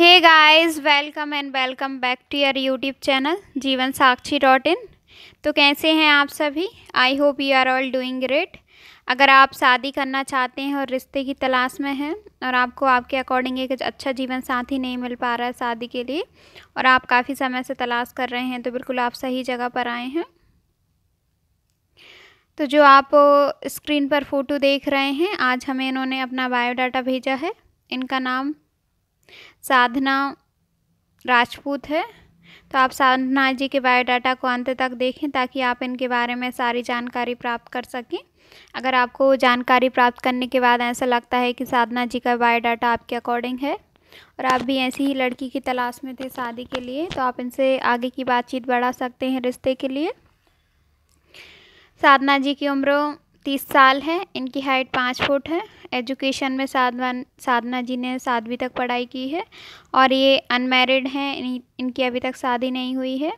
hey guys welcome and welcome back to your YouTube channel Jeevan Sakshi dot in तो कैसे हैं आप सभी I hope you are all doing great अगर आप शादी करना चाहते हैं और रिश्ते की तलाश में हैं और आपको आपके अकॉर्डिंग एक अच्छा जीवन साथी नहीं मिल पा रहा है शादी के लिए और आप काफ़ी समय से तलाश कर रहे हैं तो बिल्कुल आप सही जगह पर आए हैं तो जो आप स्क्रीन पर फ़ोटो देख रहे हैं आज हमें इन्होंने अपना बायोडाटा भेजा है इनका नाम साधना राजपूत है तो आप साधना जी के बायोडाटा को अंत तक देखें ताकि आप इनके बारे में सारी जानकारी प्राप्त कर सकें अगर आपको जानकारी प्राप्त करने के बाद ऐसा लगता है कि साधना जी का बायोडाटा आपके अकॉर्डिंग है और आप भी ऐसी ही लड़की की तलाश में थे शादी के लिए तो आप इनसे आगे की बातचीत बढ़ा सकते हैं रिश्ते के लिए साधना जी की उम्र तीस साल हैं इनकी हाइट पाँच फुट है एजुकेशन में साधवान साधना जी ने सातवीं तक पढ़ाई की है और ये अनमेरिड हैं इन, इनकी अभी तक शादी नहीं हुई है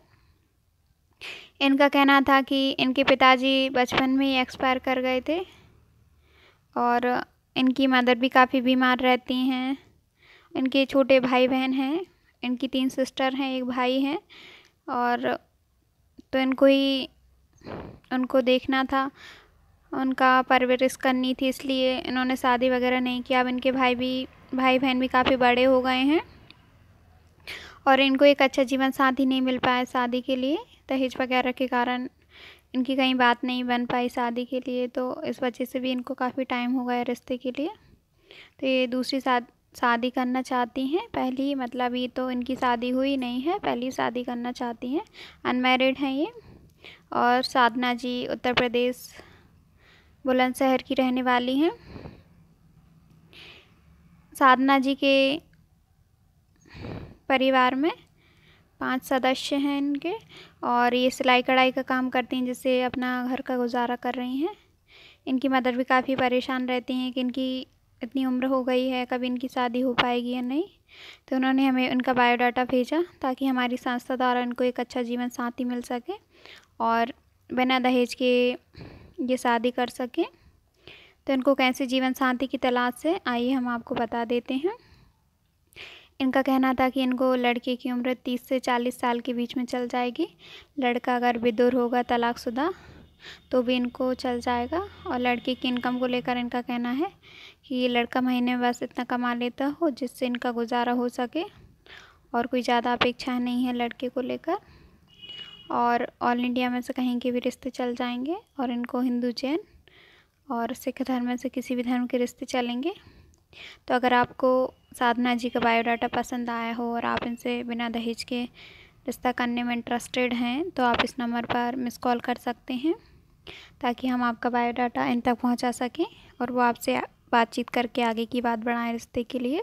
इनका कहना था कि इनके पिताजी बचपन में ही एक्सपायर कर गए थे और इनकी मदर भी काफ़ी बीमार रहती हैं इनके छोटे भाई बहन हैं इनकी तीन सिस्टर हैं एक भाई हैं और तो इनको ही उनको देखना था उनका परवरिश करनी थी इसलिए इन्होंने शादी वगैरह नहीं किया अब इनके भाई भी भाई बहन भी काफ़ी बड़े हो गए हैं और इनको एक अच्छा जीवन साथी नहीं मिल पाया शादी के लिए दहेज वगैरह के कारण इनकी कहीं बात नहीं बन पाई शादी के लिए तो इस वजह से भी इनको काफ़ी टाइम हो गया रिश्ते के लिए तो ये दूसरी शादी करना चाहती हैं पहली मतलब ये तो इनकी शादी हुई नहीं है पहली शादी करना चाहती हैं अनमेरिड हैं ये और साधना जी उत्तर प्रदेश बुलंदशहर की रहने वाली हैं साधना जी के परिवार में पांच सदस्य हैं इनके और ये सिलाई कढ़ाई का काम करती हैं जिससे अपना घर का गुजारा कर रही हैं इनकी मदर भी काफ़ी परेशान रहती हैं कि इनकी इतनी उम्र हो गई है कभी इनकी शादी हो पाएगी या नहीं तो उन्होंने हमें उनका बायोडाटा भेजा ताकि हमारी संस्था द्वारा इनको एक अच्छा जीवन साथी मिल सके और बिना दहेज के ये शादी कर सकें तो इनको कैसे जीवन शांति की तलाश है आइए हम आपको बता देते हैं इनका कहना था कि इनको लड़के की उम्र तीस से चालीस साल के बीच में चल जाएगी लड़का अगर विदुर होगा तलाकशुदा तो भी इनको चल जाएगा और लड़के की इनकम को लेकर इनका कहना है कि ये लड़का महीने में बस इतना कमा लेता हो जिससे इनका गुजारा हो सके और कोई ज़्यादा अपेक्षा नहीं है लड़के को लेकर और ऑल इंडिया में से कहीं के भी रिश्ते चल जाएंगे और इनको हिंदू जैन और सिख धर्म में से किसी भी धर्म के रिश्ते चलेंगे तो अगर आपको साधना जी का बायोडाटा पसंद आया हो और आप इनसे बिना दहेज के रिश्ता करने में इंटरेस्टेड हैं तो आप इस नंबर पर मिस कॉल कर सकते हैं ताकि हम आपका बायोडाटा इन तक पहुँचा सकें और वो आपसे बातचीत करके आगे की बात बढ़ाएँ रिश्ते के लिए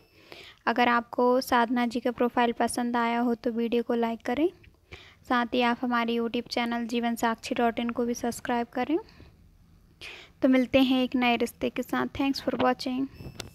अगर आपको साधना जी का प्रोफाइल पसंद आया हो तो वीडियो को लाइक करें साथ ही आप हमारे YouTube channel Jeevan Sakshi dot इन को भी सब्सक्राइब करें तो मिलते हैं एक नए रिश्ते के साथ थैंक्स फॉर वॉचिंग